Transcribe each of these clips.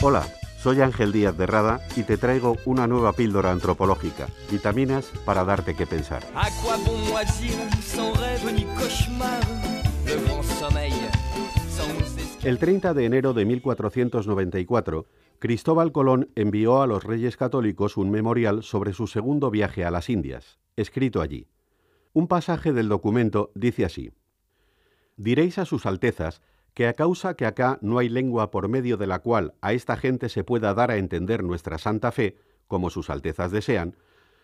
Hola, soy Ángel Díaz de Rada y te traigo una nueva píldora antropológica, vitaminas para darte que pensar. El 30 de enero de 1494, Cristóbal Colón envió a los reyes católicos un memorial sobre su segundo viaje a las Indias, escrito allí. Un pasaje del documento dice así, Diréis a sus altezas que a causa que acá no hay lengua por medio de la cual a esta gente se pueda dar a entender nuestra santa fe, como sus altezas desean,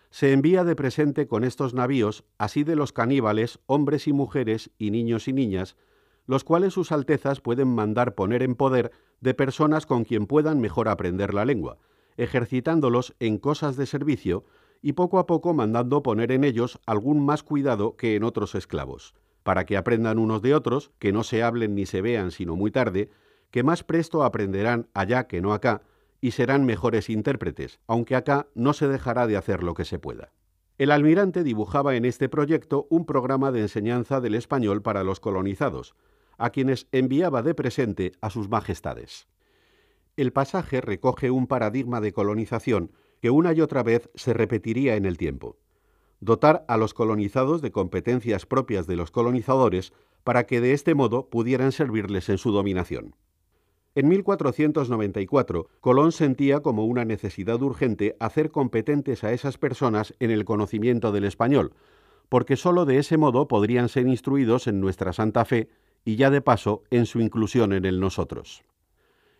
se envía de presente con estos navíos, así de los caníbales, hombres y mujeres, y niños y niñas, los cuales sus altezas pueden mandar poner en poder de personas con quien puedan mejor aprender la lengua, ejercitándolos en cosas de servicio y poco a poco mandando poner en ellos algún más cuidado que en otros esclavos para que aprendan unos de otros, que no se hablen ni se vean sino muy tarde, que más presto aprenderán allá que no acá, y serán mejores intérpretes, aunque acá no se dejará de hacer lo que se pueda. El almirante dibujaba en este proyecto un programa de enseñanza del español para los colonizados, a quienes enviaba de presente a sus majestades. El pasaje recoge un paradigma de colonización que una y otra vez se repetiría en el tiempo dotar a los colonizados de competencias propias de los colonizadores para que de este modo pudieran servirles en su dominación. En 1494, Colón sentía como una necesidad urgente hacer competentes a esas personas en el conocimiento del español, porque sólo de ese modo podrían ser instruidos en nuestra Santa Fe y ya de paso en su inclusión en el nosotros.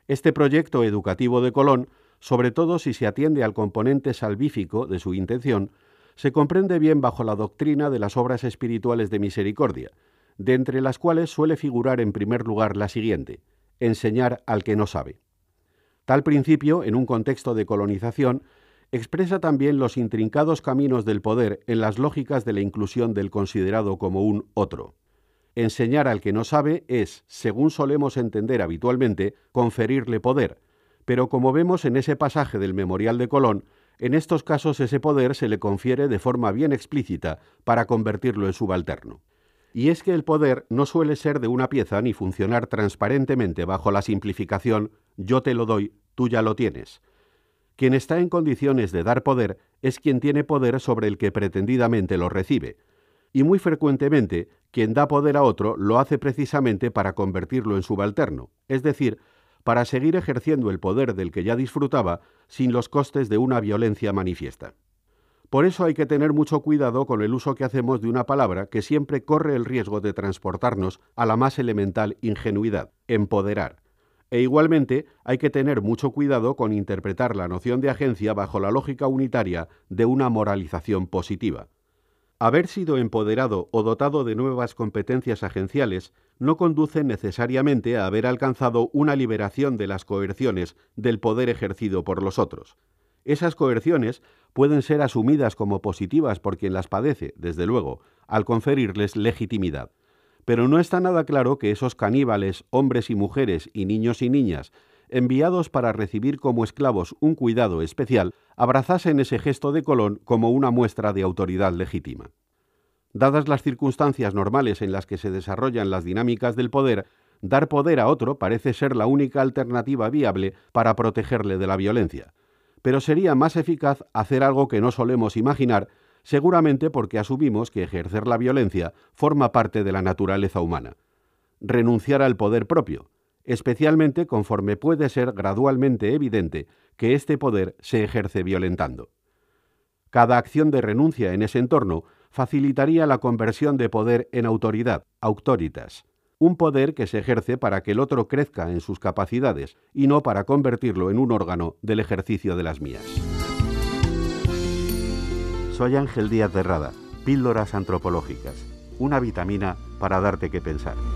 Este proyecto educativo de Colón, sobre todo si se atiende al componente salvífico de su intención, se comprende bien bajo la doctrina de las obras espirituales de misericordia, de entre las cuales suele figurar en primer lugar la siguiente, enseñar al que no sabe. Tal principio, en un contexto de colonización, expresa también los intrincados caminos del poder en las lógicas de la inclusión del considerado como un otro. Enseñar al que no sabe es, según solemos entender habitualmente, conferirle poder, pero como vemos en ese pasaje del Memorial de Colón, en estos casos ese poder se le confiere de forma bien explícita para convertirlo en subalterno. Y es que el poder no suele ser de una pieza ni funcionar transparentemente bajo la simplificación yo te lo doy, tú ya lo tienes. Quien está en condiciones de dar poder es quien tiene poder sobre el que pretendidamente lo recibe. Y muy frecuentemente, quien da poder a otro lo hace precisamente para convertirlo en subalterno, es decir, para seguir ejerciendo el poder del que ya disfrutaba sin los costes de una violencia manifiesta. Por eso hay que tener mucho cuidado con el uso que hacemos de una palabra que siempre corre el riesgo de transportarnos a la más elemental ingenuidad, empoderar. E igualmente hay que tener mucho cuidado con interpretar la noción de agencia bajo la lógica unitaria de una moralización positiva. Haber sido empoderado o dotado de nuevas competencias agenciales no conduce necesariamente a haber alcanzado una liberación de las coerciones del poder ejercido por los otros. Esas coerciones pueden ser asumidas como positivas por quien las padece, desde luego, al conferirles legitimidad. Pero no está nada claro que esos caníbales, hombres y mujeres y niños y niñas, enviados para recibir como esclavos un cuidado especial, abrazasen ese gesto de Colón como una muestra de autoridad legítima. Dadas las circunstancias normales en las que se desarrollan las dinámicas del poder, dar poder a otro parece ser la única alternativa viable para protegerle de la violencia. Pero sería más eficaz hacer algo que no solemos imaginar, seguramente porque asumimos que ejercer la violencia forma parte de la naturaleza humana. Renunciar al poder propio, especialmente conforme puede ser gradualmente evidente que este poder se ejerce violentando. Cada acción de renuncia en ese entorno facilitaría la conversión de poder en autoridad, autoritas, un poder que se ejerce para que el otro crezca en sus capacidades y no para convertirlo en un órgano del ejercicio de las mías. Soy Ángel Díaz de Rada, Píldoras Antropológicas, una vitamina para darte que pensar.